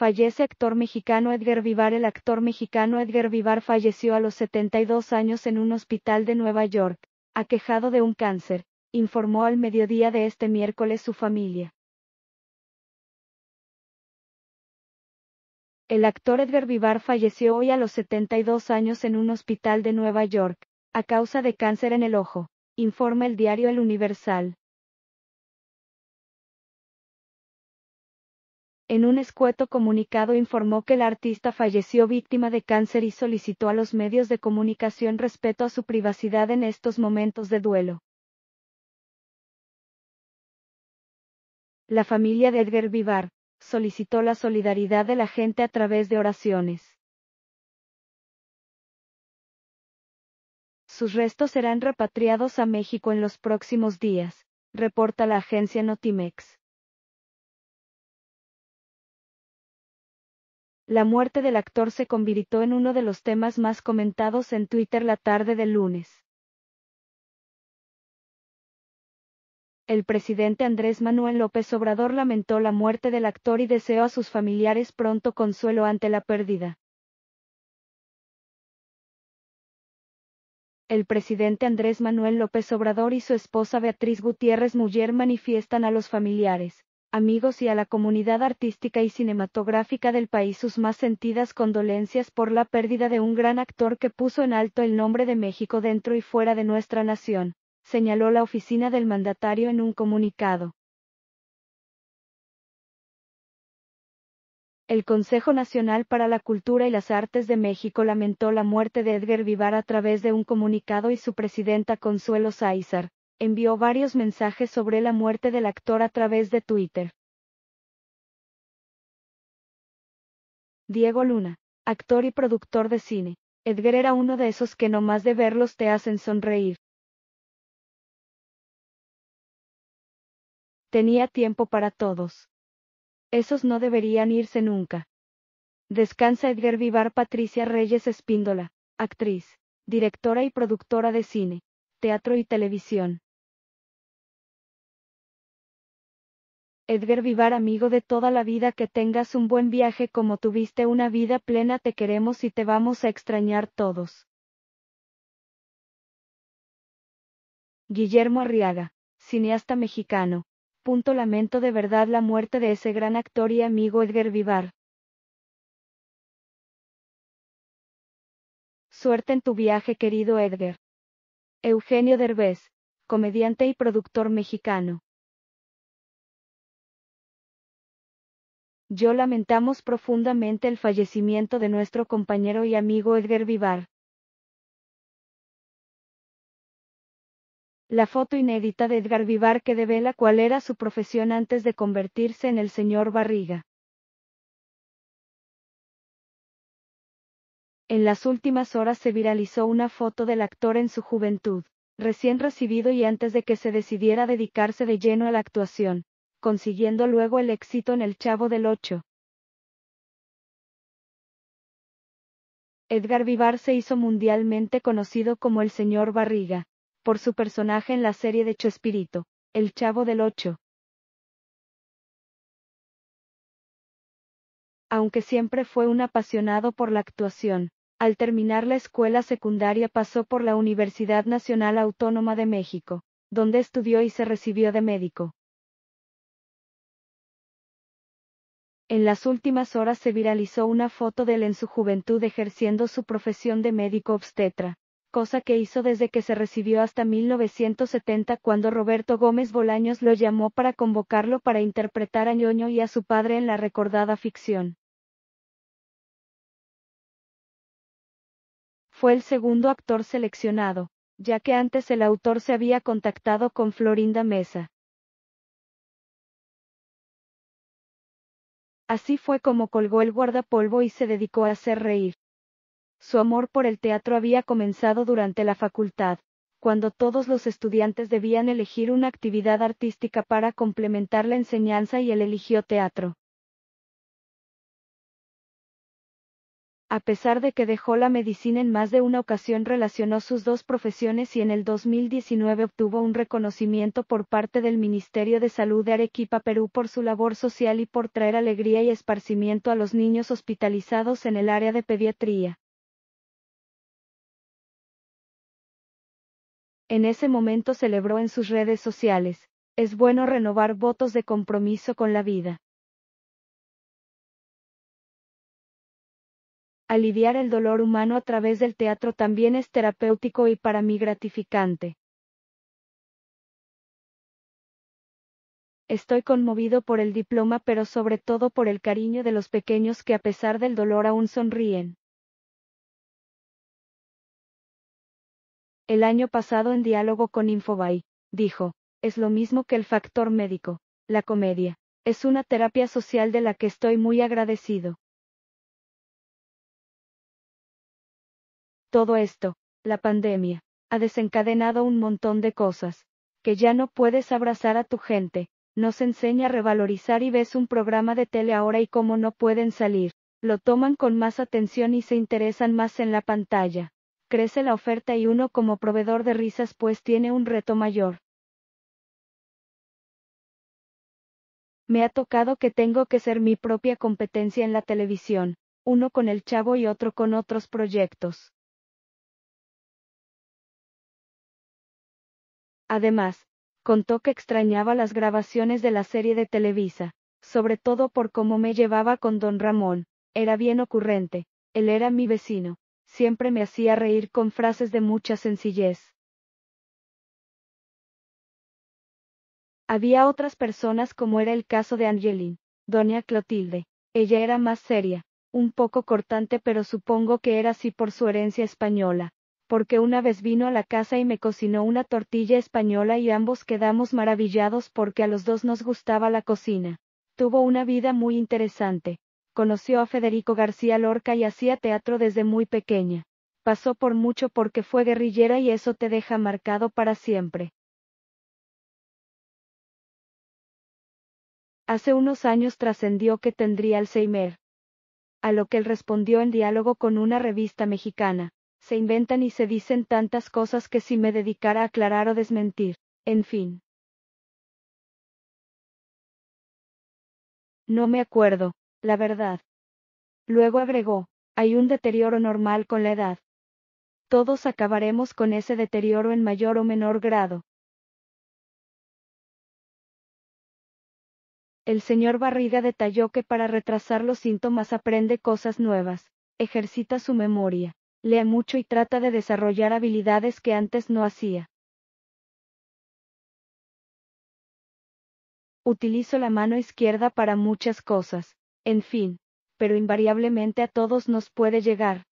Fallece actor mexicano Edgar Vivar. El actor mexicano Edgar Vivar falleció a los 72 años en un hospital de Nueva York, aquejado de un cáncer, informó al mediodía de este miércoles su familia. El actor Edgar Vivar falleció hoy a los 72 años en un hospital de Nueva York, a causa de cáncer en el ojo, informa el diario El Universal. en un escueto comunicado informó que el artista falleció víctima de cáncer y solicitó a los medios de comunicación respeto a su privacidad en estos momentos de duelo. La familia de Edgar Vivar solicitó la solidaridad de la gente a través de oraciones. Sus restos serán repatriados a México en los próximos días, reporta la agencia Notimex. la muerte del actor se convirtió en uno de los temas más comentados en Twitter la tarde del lunes. El presidente Andrés Manuel López Obrador lamentó la muerte del actor y deseó a sus familiares pronto consuelo ante la pérdida. el presidente Andrés Manuel López Obrador y su esposa Beatriz Gutiérrez Muller manifiestan a los familiares, amigos y a la comunidad artística y cinematográfica del país sus más sentidas condolencias por la pérdida de un gran actor que puso en alto el nombre de México dentro y fuera de nuestra nación, señaló la oficina del mandatario en un comunicado. El Consejo Nacional para la Cultura y las Artes de México lamentó la muerte de Edgar Vivar a través de un comunicado y su presidenta Consuelo Saízar envió varios mensajes sobre la muerte del actor a través de Twitter. Diego Luna, actor y productor de cine. Edgar era uno de esos que no más de verlos te hacen sonreír. Tenía tiempo para todos. Esos no deberían irse nunca. Descansa Edgar Vivar Patricia Reyes Espíndola, actriz, directora y productora de cine, teatro y televisión. Edgar Vivar amigo de toda la vida que tengas un buen viaje como tuviste una vida plena te queremos y te vamos a extrañar todos. Guillermo Arriaga, cineasta mexicano. Punto lamento de verdad la muerte de ese gran actor y amigo Edgar Vivar. Suerte en tu viaje querido Edgar. Eugenio Derbez, comediante y productor mexicano. yo lamentamos profundamente el fallecimiento de nuestro compañero y amigo Edgar Vivar. La foto inédita de Edgar Vivar que devela cuál era su profesión antes de convertirse en el señor Barriga. En las últimas horas se viralizó una foto del actor en su juventud, recién recibido y antes de que se decidiera dedicarse de lleno a la actuación consiguiendo luego el éxito en El Chavo del Ocho. Edgar Vivar se hizo mundialmente conocido como el señor Barriga, por su personaje en la serie de Chespirito, El Chavo del Ocho. Aunque siempre fue un apasionado por la actuación, al terminar la escuela secundaria pasó por la Universidad Nacional Autónoma de México, donde estudió y se recibió de médico. En las últimas horas se viralizó una foto de él en su juventud ejerciendo su profesión de médico obstetra, cosa que hizo desde que se recibió hasta 1970 cuando Roberto Gómez Bolaños lo llamó para convocarlo para interpretar a ñoño y a su padre en la recordada ficción. Fue el segundo actor seleccionado, ya que antes el autor se había contactado con Florinda Mesa. Así fue como colgó el guardapolvo y se dedicó a hacer reír. Su amor por el teatro había comenzado durante la facultad, cuando todos los estudiantes debían elegir una actividad artística para complementar la enseñanza y él eligió teatro. A pesar de que dejó la medicina en más de una ocasión relacionó sus dos profesiones y en el 2019 obtuvo un reconocimiento por parte del Ministerio de Salud de Arequipa Perú por su labor social y por traer alegría y esparcimiento a los niños hospitalizados en el área de pediatría. En ese momento celebró en sus redes sociales, es bueno renovar votos de compromiso con la vida. aliviar el dolor humano a través del teatro también es terapéutico y para mí gratificante. Estoy conmovido por el diploma pero sobre todo por el cariño de los pequeños que a pesar del dolor aún sonríen. El año pasado en diálogo con Infobay, dijo, es lo mismo que el factor médico, la comedia. Es una terapia social de la que estoy muy agradecido. Todo esto, la pandemia, ha desencadenado un montón de cosas, que ya no puedes abrazar a tu gente, nos enseña a revalorizar y ves un programa de tele ahora y cómo no pueden salir, lo toman con más atención y se interesan más en la pantalla. Crece la oferta y uno como proveedor de risas pues tiene un reto mayor. Me ha tocado que tengo que ser mi propia competencia en la televisión, uno con el chavo y otro con otros proyectos. Además, contó que extrañaba las grabaciones de la serie de Televisa, sobre todo por cómo me llevaba con don Ramón, era bien ocurrente, él era mi vecino, siempre me hacía reír con frases de mucha sencillez. Había otras personas como era el caso de Angelín, doña Clotilde, ella era más seria, un poco cortante pero supongo que era así por su herencia española, porque una vez vino a la casa y me cocinó una tortilla española y ambos quedamos maravillados porque a los dos nos gustaba la cocina. Tuvo una vida muy interesante. Conoció a Federico García Lorca y hacía teatro desde muy pequeña. Pasó por mucho porque fue guerrillera y eso te deja marcado para siempre. Hace unos años trascendió que tendría Alzheimer. A lo que él respondió en diálogo con una revista mexicana se inventan y se dicen tantas cosas que si me dedicara a aclarar o desmentir, en fin. No me acuerdo, la verdad. Luego agregó, hay un deterioro normal con la edad. Todos acabaremos con ese deterioro en mayor o menor grado. El señor Barriga detalló que para retrasar los síntomas aprende cosas nuevas, ejercita su memoria Lea mucho y trata de desarrollar habilidades que antes no hacía. Utilizo la mano izquierda para muchas cosas, en fin, pero invariablemente a todos nos puede llegar,